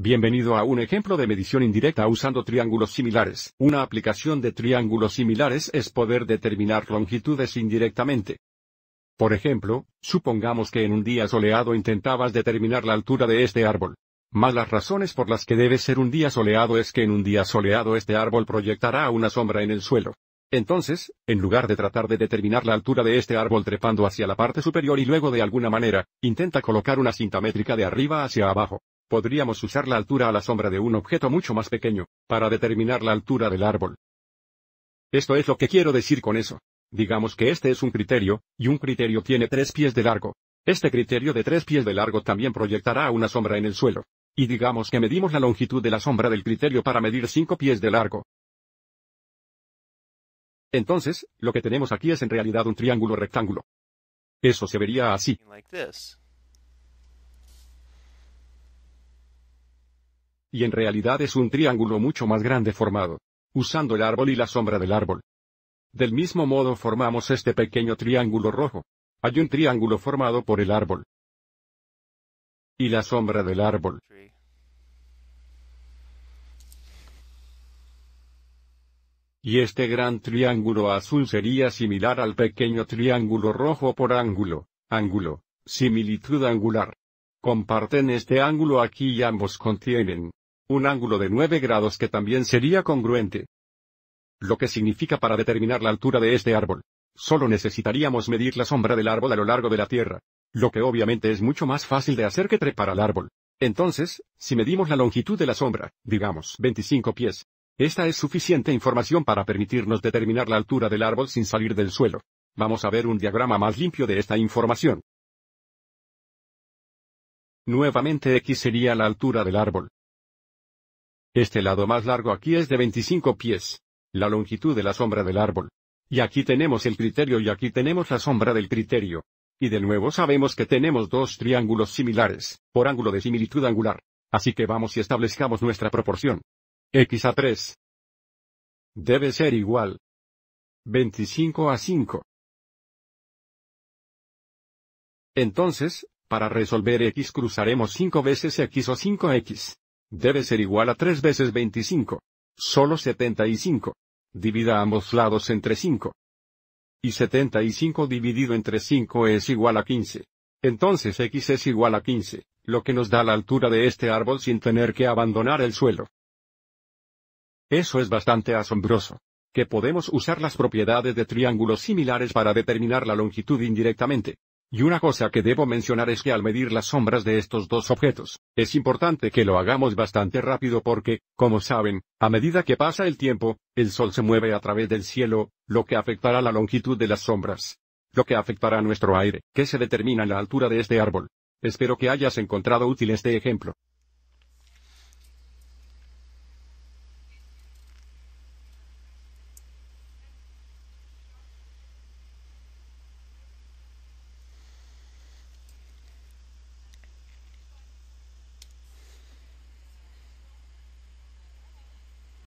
Bienvenido a un ejemplo de medición indirecta usando triángulos similares. Una aplicación de triángulos similares es poder determinar longitudes indirectamente. Por ejemplo, supongamos que en un día soleado intentabas determinar la altura de este árbol. Más las razones por las que debe ser un día soleado es que en un día soleado este árbol proyectará una sombra en el suelo. Entonces, en lugar de tratar de determinar la altura de este árbol trepando hacia la parte superior y luego de alguna manera, intenta colocar una cinta métrica de arriba hacia abajo podríamos usar la altura a la sombra de un objeto mucho más pequeño, para determinar la altura del árbol. Esto es lo que quiero decir con eso. Digamos que este es un criterio, y un criterio tiene tres pies de largo. Este criterio de tres pies de largo también proyectará una sombra en el suelo. Y digamos que medimos la longitud de la sombra del criterio para medir cinco pies de largo. Entonces, lo que tenemos aquí es en realidad un triángulo rectángulo. Eso se vería así. y en realidad es un triángulo mucho más grande formado, usando el árbol y la sombra del árbol. Del mismo modo formamos este pequeño triángulo rojo. Hay un triángulo formado por el árbol y la sombra del árbol. Y este gran triángulo azul sería similar al pequeño triángulo rojo por ángulo, ángulo, similitud angular. Comparten este ángulo aquí y ambos contienen, un ángulo de 9 grados que también sería congruente. Lo que significa para determinar la altura de este árbol. Solo necesitaríamos medir la sombra del árbol a lo largo de la Tierra, lo que obviamente es mucho más fácil de hacer que trepar al árbol. Entonces, si medimos la longitud de la sombra, digamos 25 pies, esta es suficiente información para permitirnos determinar la altura del árbol sin salir del suelo. Vamos a ver un diagrama más limpio de esta información. Nuevamente x sería la altura del árbol. Este lado más largo aquí es de 25 pies. La longitud de la sombra del árbol. Y aquí tenemos el criterio y aquí tenemos la sombra del criterio. Y de nuevo sabemos que tenemos dos triángulos similares, por ángulo de similitud angular. Así que vamos y establezcamos nuestra proporción. X a 3. Debe ser igual. 25 a 5. Entonces, para resolver x cruzaremos 5 veces x o 5x debe ser igual a 3 veces 25. Solo 75. Divida ambos lados entre 5. Y 75 dividido entre 5 es igual a 15. Entonces x es igual a 15, lo que nos da la altura de este árbol sin tener que abandonar el suelo. Eso es bastante asombroso. Que podemos usar las propiedades de triángulos similares para determinar la longitud indirectamente. Y una cosa que debo mencionar es que al medir las sombras de estos dos objetos, es importante que lo hagamos bastante rápido porque, como saben, a medida que pasa el tiempo, el Sol se mueve a través del cielo, lo que afectará la longitud de las sombras. Lo que afectará nuestro aire, que se determina en la altura de este árbol. Espero que hayas encontrado útil este ejemplo.